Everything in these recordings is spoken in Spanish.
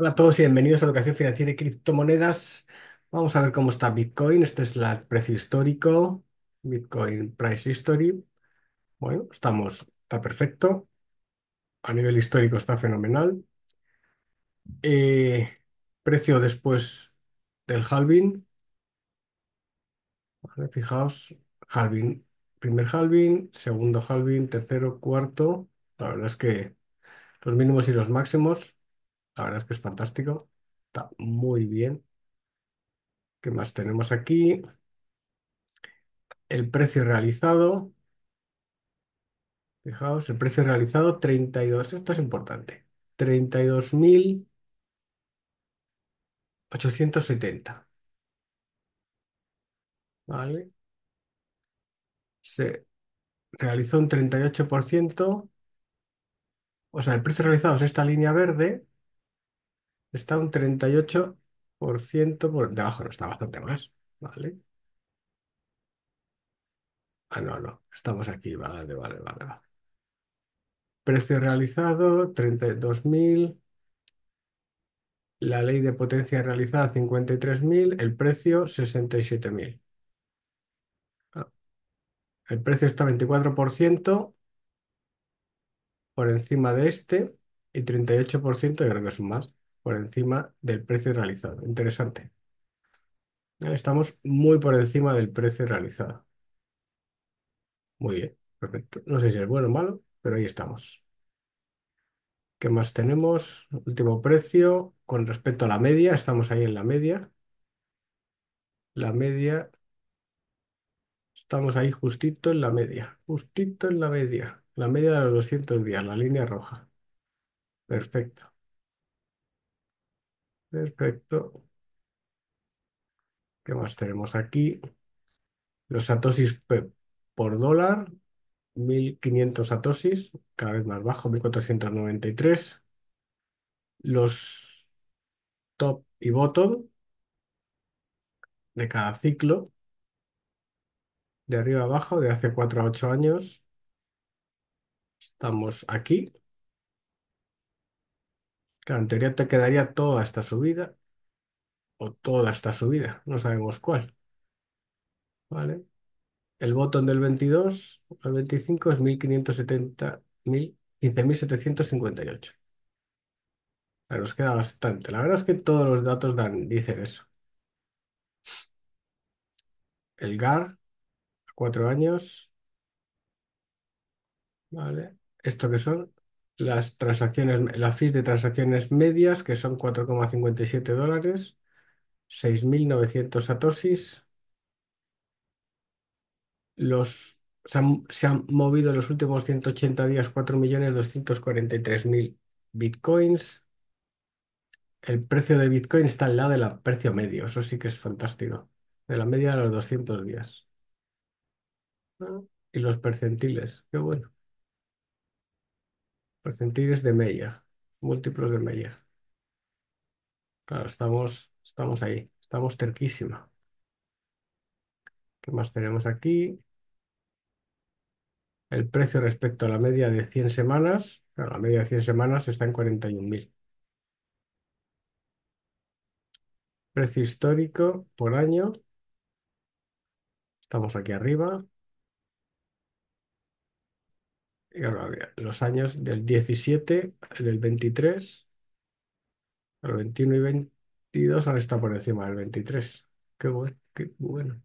Hola a todos y bienvenidos a Educación Financiera y Criptomonedas. Vamos a ver cómo está Bitcoin. Este es el precio histórico, Bitcoin Price History. Bueno, estamos, está perfecto. A nivel histórico está fenomenal. Eh, precio después del halving. fijaos, halving, primer halving, segundo halving, tercero, cuarto. La verdad es que los mínimos y los máximos. La verdad es que es fantástico. Está muy bien. ¿Qué más tenemos aquí? El precio realizado. Fijaos, el precio realizado 32. Esto es importante. 32.870. ¿Vale? Se realizó un 38%. O sea, el precio realizado es esta línea verde Está un 38% por debajo, no está bastante más, ¿vale? Ah, no, no, estamos aquí, vale, vale, vale, Precio realizado, 32.000. La ley de potencia realizada, 53.000. El precio, 67.000. Ah, el precio está 24% por encima de este y 38% y creo que es un más por encima del precio realizado. Interesante. Estamos muy por encima del precio realizado. Muy bien, perfecto. No sé si es bueno o malo, pero ahí estamos. ¿Qué más tenemos? Último precio con respecto a la media. Estamos ahí en la media. La media. Estamos ahí justito en la media. Justito en la media. La media de los 200 días, la línea roja. Perfecto. Perfecto. ¿Qué más tenemos aquí? Los atosis por dólar, 1500 atosis, cada vez más bajo, 1493. Los top y bottom de cada ciclo, de arriba abajo, de hace 4 a 8 años. Estamos aquí. Claro, en teoría te quedaría toda esta subida o toda esta subida, no sabemos cuál. ¿Vale? El botón del 22 al 25 es 15.758. Nos queda bastante. La verdad es que todos los datos dan, dicen eso. El GAR, cuatro años. ¿Vale? ¿Esto que son? las transacciones, la fees de transacciones medias, que son 4,57 dólares, 6.900 satoshis. Los, se, han, movido en los últimos 180 días 4.243.000 bitcoins. El precio de bitcoin está al lado del precio medio, eso sí que es fantástico, de la media de los 200 días. Y los percentiles, qué bueno. Percentiles de media, múltiplos de media Claro, estamos, estamos ahí, estamos terquísima. ¿Qué más tenemos aquí? El precio respecto a la media de 100 semanas. la media de 100 semanas está en 41.000. Precio histórico por año. Estamos aquí arriba los años del 17, del 23, el 21 y 22 ahora está por encima del 23. Qué bueno,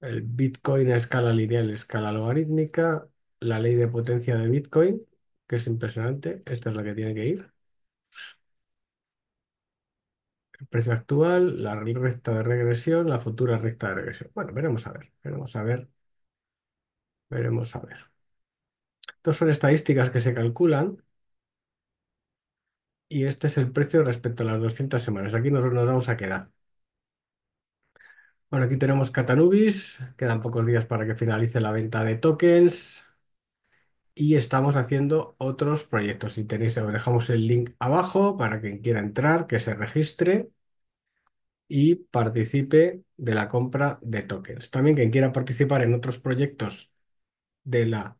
El Bitcoin a escala lineal, escala logarítmica, la ley de potencia de Bitcoin, que es impresionante, esta es la que tiene que ir. El precio actual, la recta de regresión, la futura recta de regresión. Bueno, veremos a ver, veremos a ver Veremos a ver. Estas son estadísticas que se calculan y este es el precio respecto a las 200 semanas. Aquí nosotros nos vamos a quedar. Bueno, aquí tenemos Catanubis, quedan pocos días para que finalice la venta de tokens y estamos haciendo otros proyectos. Si tenéis, os dejamos el link abajo para quien quiera entrar, que se registre y participe de la compra de tokens. También quien quiera participar en otros proyectos de la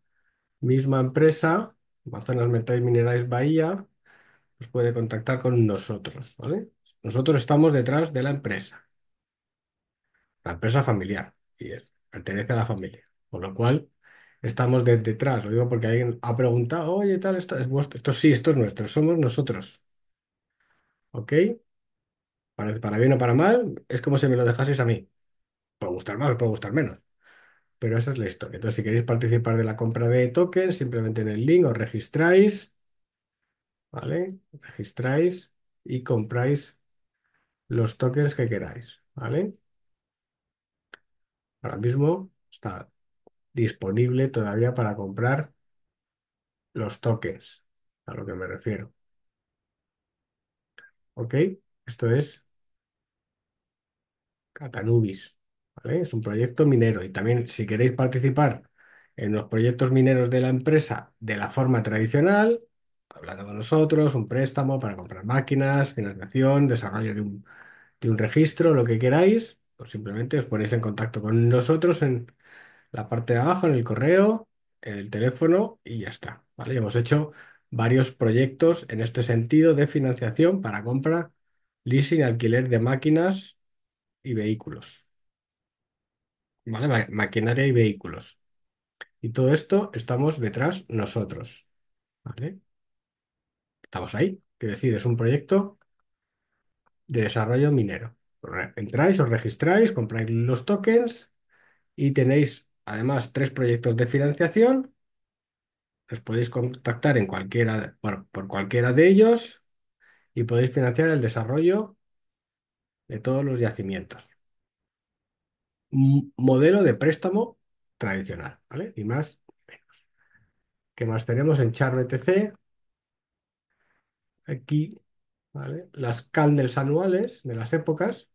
misma empresa, Amazonas Metales Minerales Bahía, nos puede contactar con nosotros, ¿vale? Nosotros estamos detrás de la empresa, la empresa familiar, y pertenece a la familia, por lo cual estamos detrás. Lo digo porque alguien ha preguntado, oye, tal, esto sí, esto es nuestro, somos nosotros. ¿Ok? Para, para bien o para mal, es como si me lo dejaseis a mí. Puede gustar más, puede gustar menos. Pero esa es la historia. Entonces, si queréis participar de la compra de tokens, simplemente en el link os registráis, ¿vale? Registráis y compráis los tokens que queráis, ¿vale? Ahora mismo está disponible todavía para comprar los tokens, a lo que me refiero. ¿Ok? Esto es Catanubis. ¿eh? Es un proyecto minero. Y también si queréis participar en los proyectos mineros de la empresa de la forma tradicional, hablando con nosotros, un préstamo para comprar máquinas, financiación, desarrollo de un, registro, lo que queráis, pues simplemente os ponéis en contacto con nosotros en la parte de abajo, en el correo, en el teléfono y ya está. Hemos hecho varios proyectos en este sentido de financiación para compra, leasing, alquiler de máquinas y vehículos maquinaria y vehículos. Y todo esto estamos detrás nosotros, Estamos ahí. Quiero decir, es un proyecto de desarrollo minero. Entráis, os registráis, compráis los tokens y tenéis además tres proyectos de financiación. Os podéis contactar en cualquiera, por cualquiera de ellos y podéis financiar el desarrollo de todos los yacimientos modelo de préstamo tradicional, ¿vale? Y más, menos. ¿Qué más tenemos en CharBTC? Aquí, ¿vale? Las candles anuales de las épocas.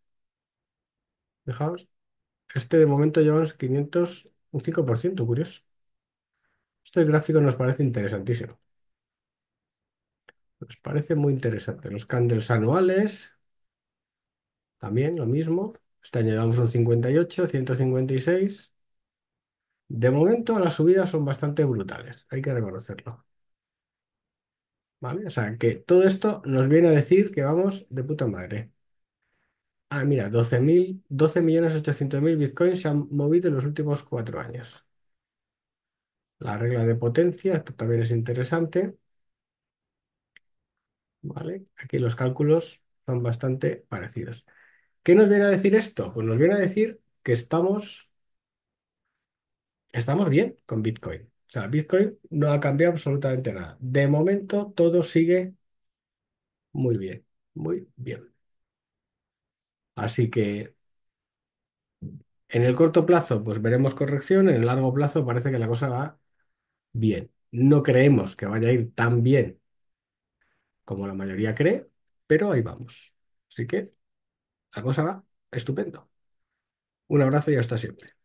Fijaos, este de momento llevamos 500, un 5%, curioso. Este gráfico nos parece interesantísimo. Nos parece muy interesante. Los candles anuales, también lo mismo. Este año llevamos un 58, 156. De momento las subidas son bastante brutales, hay que reconocerlo. ¿Vale? O sea, que todo esto nos viene a decir que vamos de puta madre. Ah, mira, 12.800.000 bitcoins se han movido en los últimos cuatro años. La regla de potencia, esto también es interesante. ¿Vale? Aquí los cálculos son bastante parecidos. ¿Qué nos viene a decir esto? Pues nos viene a decir que estamos, estamos bien con Bitcoin. O sea, Bitcoin no ha cambiado absolutamente nada. De momento todo sigue muy bien, muy bien. Así que en el corto plazo pues veremos corrección, en el largo plazo parece que la cosa va bien. No creemos que vaya a ir tan bien como la mayoría cree, pero ahí vamos. Así que la cosa va estupendo. Un abrazo y hasta siempre.